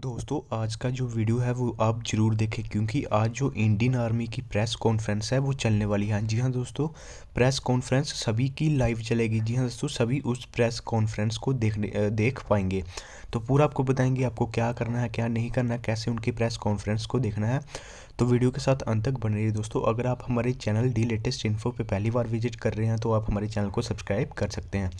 दोस्तों आज का जो वीडियो है वो आप ज़रूर देखें क्योंकि आज जो इंडियन आर्मी की प्रेस कॉन्फ्रेंस है वो चलने वाली है जी हाँ दोस्तों प्रेस कॉन्फ्रेंस सभी की लाइव चलेगी जी हाँ दोस्तों सभी उस प्रेस कॉन्फ्रेंस को देखने देख पाएंगे तो पूरा आपको बताएंगे आपको क्या करना है क्या नहीं करना है कैसे उनकी प्रेस कॉन्फ्रेंस को देखना है तो वीडियो के साथ अंत तक बने रहिए दोस्तों अगर आप हमारे चैनल डी लेटेस्ट इन्फो पे पहली बार विजिट कर रहे हैं तो आप हमारे चैनल को सब्सक्राइब कर सकते हैं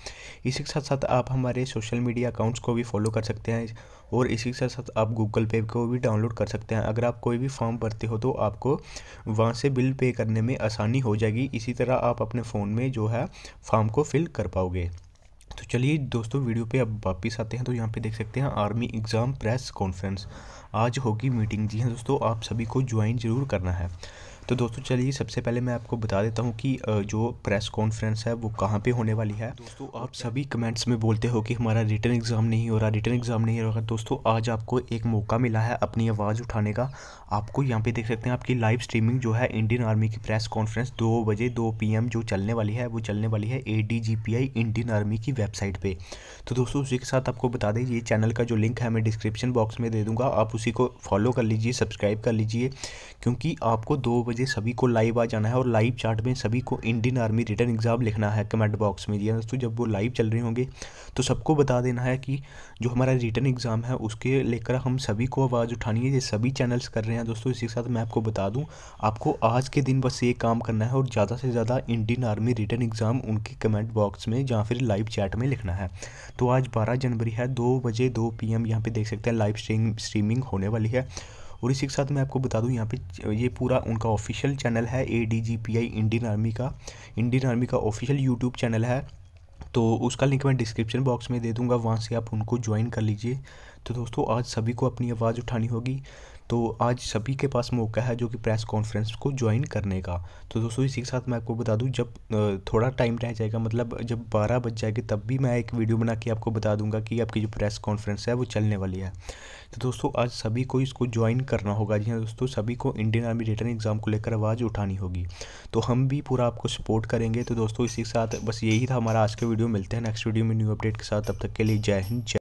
इसी के साथ साथ आप हमारे सोशल मीडिया अकाउंट्स को भी फॉलो कर सकते हैं और इसी के साथ साथ आप गूगल पे को भी डाउनलोड कर सकते हैं अगर आप कोई भी फॉर्म भरते हो तो आपको वहाँ से बिल पे करने में आसानी हो जाएगी इसी तरह आप अपने फ़ोन में जो है फॉर्म को फिल कर पाओगे तो चलिए दोस्तों वीडियो पे अब वापस आते हैं तो यहाँ पे देख सकते हैं आर्मी एग्ज़ाम प्रेस कॉन्फ्रेंस आज होगी मीटिंग जी हाँ दोस्तों आप सभी को ज्वाइन जरूर करना है तो दोस्तों चलिए सबसे पहले मैं आपको बता देता हूँ कि जो प्रेस कॉन्फ्रेंस है वो कहाँ पे होने वाली है दोस्तों आप सभी कमेंट्स में बोलते हो कि हमारा रिटर्न एग्ज़ाम नहीं हो रहा रिटर्न एग्ज़ाम नहीं हो रहा दोस्तों आज आपको एक मौका मिला है अपनी आवाज़ उठाने का आपको यहाँ पे देख सकते हैं आपकी लाइव स्ट्रीमिंग जो है इंडियन आर्मी की प्रेस कॉन्फ्रेंस दो बजे दो पी जो चलने वाली है वो चलने वाली है ए इंडियन आर्मी की वेबसाइट पर तो दोस्तों उसी के साथ आपको बता दें ये चैनल का जो लिंक है मैं डिस्क्रिप्शन बॉक्स में दे दूँगा आप उसी को फॉलो कर लीजिए सब्सक्राइब कर लीजिए क्योंकि आपको दो बजे कीजिए सभी को लाइव आ जाना है और लाइव चार्ट में सभी को इंडियन आर्मी रिटर्न एग्ज़ाम लिखना है कमेंट बॉक्स में जी हाँ, दोस्तों जब वो लाइव चल रहे होंगे तो सबको बता देना है कि जो हमारा रिटर्न एग्ज़ाम है उसके लेकर हम सभी को आवाज़ उठानी है ये सभी चैनल्स कर रहे हैं दोस्तों इसी के साथ मैं आपको बता दूँ आपको आज के दिन बस ये काम करना है और ज़्यादा से ज़्यादा इंडियन आर्मी रिटर्न एग्ज़ाम उनके कमेंट बॉक्स में या फिर लाइव चैट में लिखना है तो आज बारह जनवरी है दो बजे दो पी एम यहाँ देख सकते हैं लाइव स्ट्रीमिंग होने वाली है और इसी के साथ मैं आपको बता दूँ यहाँ पे ये पूरा उनका ऑफिशियल चैनल है A D G P I Indian army का इंडियन आर्मी का ऑफिशियल यूट्यूब चैनल है तो उसका लिंक मैं डिस्क्रिप्शन बॉक्स में दे दूँगा वहाँ से आप उनको ज्वाइन कर लीजिए तो दोस्तों आज सभी को अपनी आवाज़ उठानी होगी तो आज सभी के पास मौका है जो कि प्रेस कॉन्फ्रेंस को ज्वाइन करने का तो दोस्तों इसी के साथ मैं आपको बता दूं जब थोड़ा टाइम रह जाएगा मतलब जब बारह बज जाएगी तब भी मैं एक वीडियो बना के आपको बता दूंगा कि आपकी जो प्रेस कॉन्फ्रेंस है वो चलने वाली है तो दोस्तों आज सभी को इसको ज्वाइन करना होगा जी हाँ दोस्तों सभी को इंडियन आर्मी रिटर्न एग्ज़ाम को लेकर आवाज़ उठानी होगी तो हम भी पूरा आपको सपोर्ट करेंगे तो दोस्तों इसी के साथ बस यही था हमारा आज का वीडियो मिलते हैं नेक्स्ट वीडियो में न्यू अपडेट के साथ तब तक के लिए जय हिंद जय